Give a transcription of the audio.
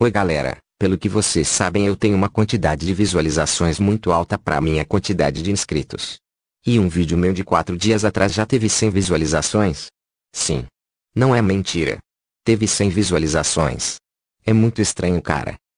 Oi galera, pelo que vocês sabem eu tenho uma quantidade de visualizações muito alta para minha quantidade de inscritos. E um vídeo meu de 4 dias atrás já teve 100 visualizações? Sim. Não é mentira. Teve 100 visualizações. É muito estranho cara.